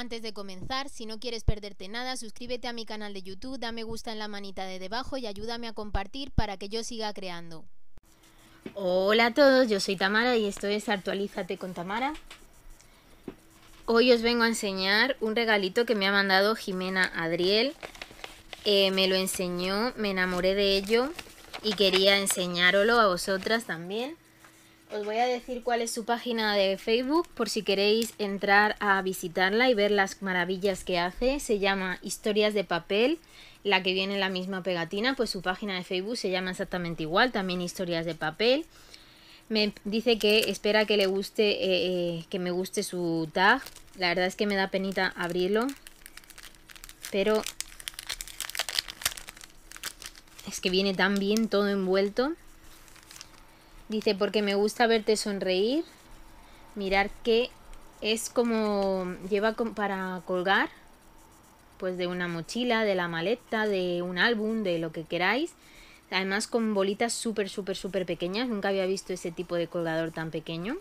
Antes de comenzar, si no quieres perderte nada, suscríbete a mi canal de YouTube, dame gusta en la manita de debajo y ayúdame a compartir para que yo siga creando. Hola a todos, yo soy Tamara y esto es Actualízate con Tamara. Hoy os vengo a enseñar un regalito que me ha mandado Jimena Adriel. Eh, me lo enseñó, me enamoré de ello y quería enseñároslo a vosotras también. Os voy a decir cuál es su página de Facebook por si queréis entrar a visitarla y ver las maravillas que hace. Se llama Historias de Papel, la que viene en la misma pegatina, pues su página de Facebook se llama exactamente igual, también Historias de Papel. Me dice que espera que le guste, eh, eh, que me guste su tag. La verdad es que me da penita abrirlo, pero es que viene tan bien todo envuelto. Dice, porque me gusta verte sonreír. Mirar que es como lleva para colgar, pues de una mochila, de la maleta, de un álbum, de lo que queráis. Además con bolitas súper, súper, súper pequeñas. Nunca había visto ese tipo de colgador tan pequeño.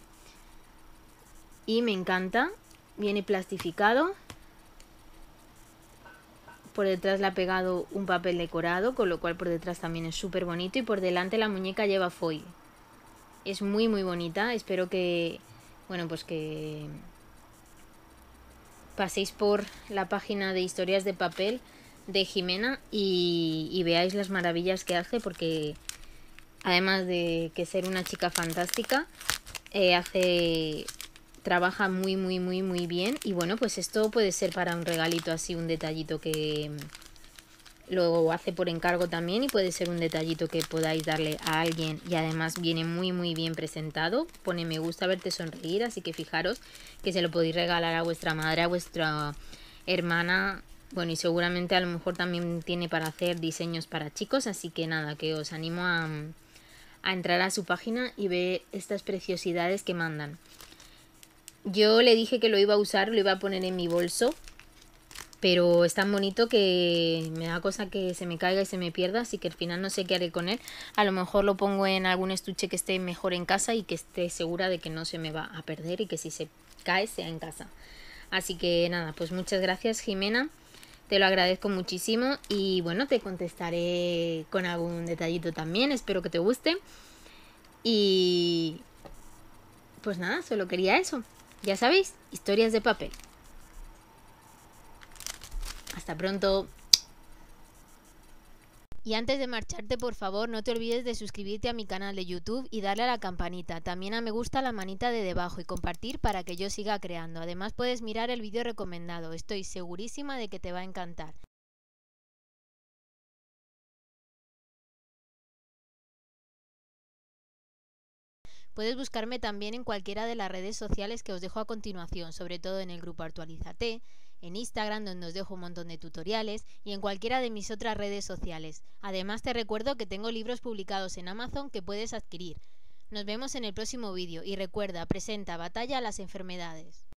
Y me encanta. Viene plastificado. Por detrás le ha pegado un papel decorado, con lo cual por detrás también es súper bonito. Y por delante la muñeca lleva foil es muy muy bonita. Espero que, bueno, pues que paséis por la página de historias de papel de Jimena y, veáis las maravillas que hace porque además de que ser una chica fantástica, eh, hace trabaja muy muy muy muy bien y bueno pues esto puede ser para un regalito así un detallito que lo hace por encargo también y puede ser un detallito que podáis darle a alguien y además viene muy muy bien presentado pone me gusta verte sonreír así que fijaros que se lo podéis regalar a vuestra madre a vuestra hermana bueno y seguramente a lo mejor también tiene para hacer diseños para chicos así que nada que os animo a, a entrar a su página y ver estas preciosidades que mandan yo le dije que lo iba a usar, lo iba a poner en mi bolso pero es tan bonito que me da cosa que se me caiga y se me pierda, así que al final no sé qué haré con él. A lo mejor lo pongo en algún estuche que esté mejor en casa y que esté segura de que no se me va a perder y que si se cae sea en casa. Así que nada, pues muchas gracias Jimena, te lo agradezco muchísimo y bueno, te contestaré con algún detallito también, espero que te guste. Y pues nada, solo quería eso. Ya sabéis, historias de papel. Hasta pronto. Y antes de marcharte, por favor, no te olvides de suscribirte a mi canal de YouTube y darle a la campanita. También a me gusta la manita de debajo y compartir para que yo siga creando. Además, puedes mirar el vídeo recomendado. Estoy segurísima de que te va a encantar. Puedes buscarme también en cualquiera de las redes sociales que os dejo a continuación, sobre todo en el grupo Actualízate, en Instagram donde os dejo un montón de tutoriales y en cualquiera de mis otras redes sociales. Además te recuerdo que tengo libros publicados en Amazon que puedes adquirir. Nos vemos en el próximo vídeo y recuerda, presenta batalla a las enfermedades.